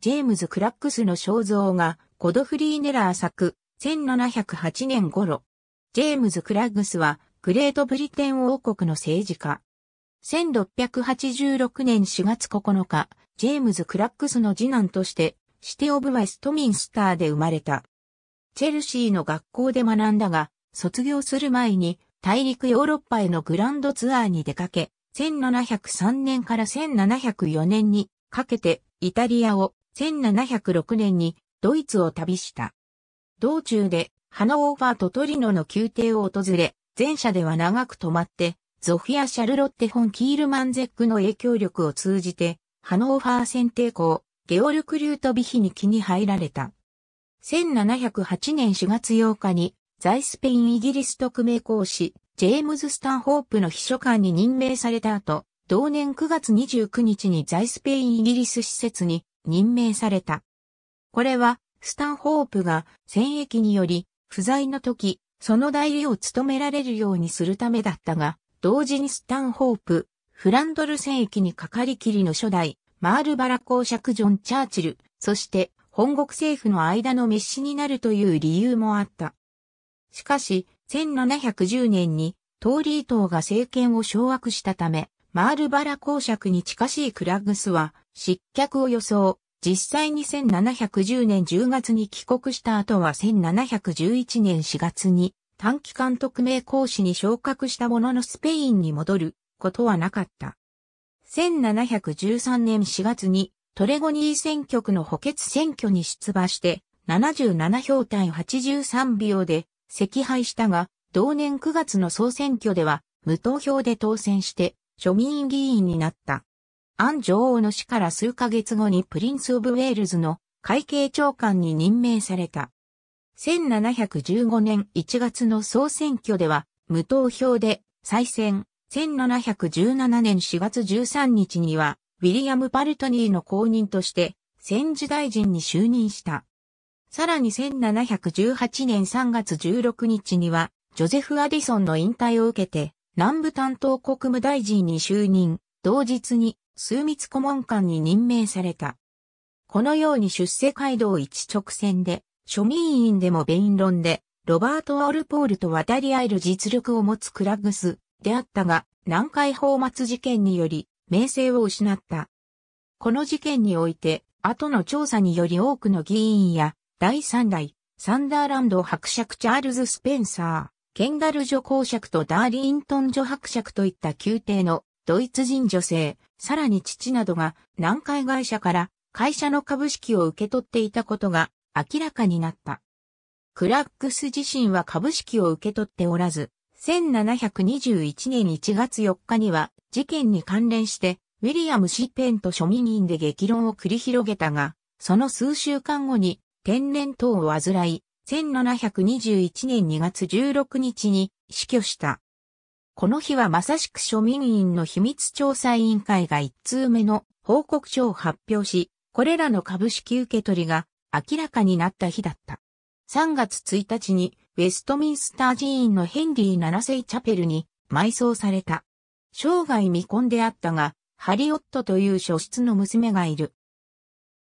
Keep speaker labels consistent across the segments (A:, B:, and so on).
A: ジェームズ・クラックスの肖像が、ゴドフリー・ネラー作、1708年頃。ジェームズ・クラッグスは、グレートブリテン王国の政治家。1686年4月9日、ジェームズ・クラックスの次男として、シテオブ・ワイストミンスターで生まれた。チェルシーの学校で学んだが、卒業する前に大陸ヨーロッパへのグランドツアーに出かけ、1703年から1704年にかけてイタリアを、1706年にドイツを旅した。道中でハノーファーとトリノの宮廷を訪れ、前者では長く泊まって、ゾフィア・シャルロッテ・フォン・キールマンゼックの影響力を通じて、ハノーファー選定校、ゲオルク・リュート・ビヒに気に入られた。1708年4月8日に、在スペインイギリス特命講師、ジェームズ・スタンホープの秘書官に任命された後、同年9月29日に在スペインイギリス施設に任命された。これは、スタンホープが戦役により、不在の時、その代理を務められるようにするためだったが、同時にスタンホープ、フランドル戦役にかかりきりの初代、マールバラ公爵ジョン・チャーチル、そして本国政府の間の滅死になるという理由もあった。しかし、1710年にトーリー党が政権を掌握したため、マールバラ公爵に近しいクラグスは失脚を予想。実際に1710年10月に帰国した後は1711年4月に短期間特命講師に昇格したもののスペインに戻ることはなかった。1713年4月にトレゴニー選挙区の補欠選挙に出馬して77票対83秒で赤敗したが同年9月の総選挙では無投票で当選して庶民議員になった。アン女王の死から数ヶ月後にプリンス・オブ・ウェールズの会計長官に任命された。1715年1月の総選挙では無投票で再選。1717年4月13日にはウィリアム・パルトニーの後任として戦時大臣に就任した。さらに1718年3月16日にはジョゼフ・アディソンの引退を受けて南部担当国務大臣に就任。同日に枢密顧問官に任命された。このように出世街道一直線で、庶民院でも弁論で、ロバート・オルポールと渡り合える実力を持つクラグスであったが、南海放末事件により、名声を失った。この事件において、後の調査により多くの議員や、第三代、サンダーランド伯爵チャールズ・スペンサー、ケンガル女公爵とダーリントン女伯爵といった宮廷のドイツ人女性、さらに父などが南海会社から会社の株式を受け取っていたことが明らかになった。クラックス自身は株式を受け取っておらず、1721年1月4日には事件に関連してウィリアム・シッペンと庶民院で激論を繰り広げたが、その数週間後に天然痘を患い、1721年2月16日に死去した。この日はまさしく庶民院の秘密調査委員会が一通目の報告書を発表し、これらの株式受け取りが明らかになった日だった。3月1日にウェストミンスター寺院のヘンリー7世チャペルに埋葬された。生涯未婚であったが、ハリオットという書室の娘がいる。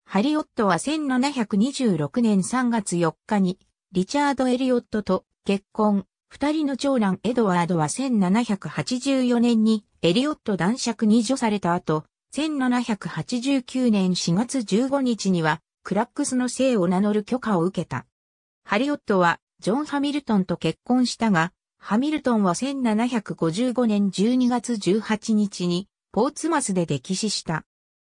A: ハリオットは1726年3月4日にリチャード・エリオットと結婚、二人の長男エドワードは1784年にエリオット男爵に除された後、1789年4月15日にはクラックスの姓を名乗る許可を受けた。ハリオットはジョン・ハミルトンと結婚したが、ハミルトンは1755年12月18日にポーツマスで溺死した。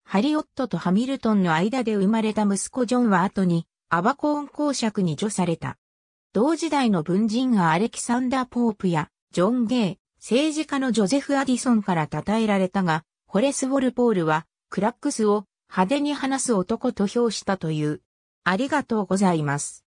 A: ハリオットとハミルトンの間で生まれた息子ジョンは後にアバコーン公爵に除された。同時代の文人がアレキサンダー・ポープや、ジョン・ゲイ、政治家のジョゼフ・アディソンから称えられたが、ホレス・ウォルポールは、クラックスを派手に話す男と評したという。ありがとうございます。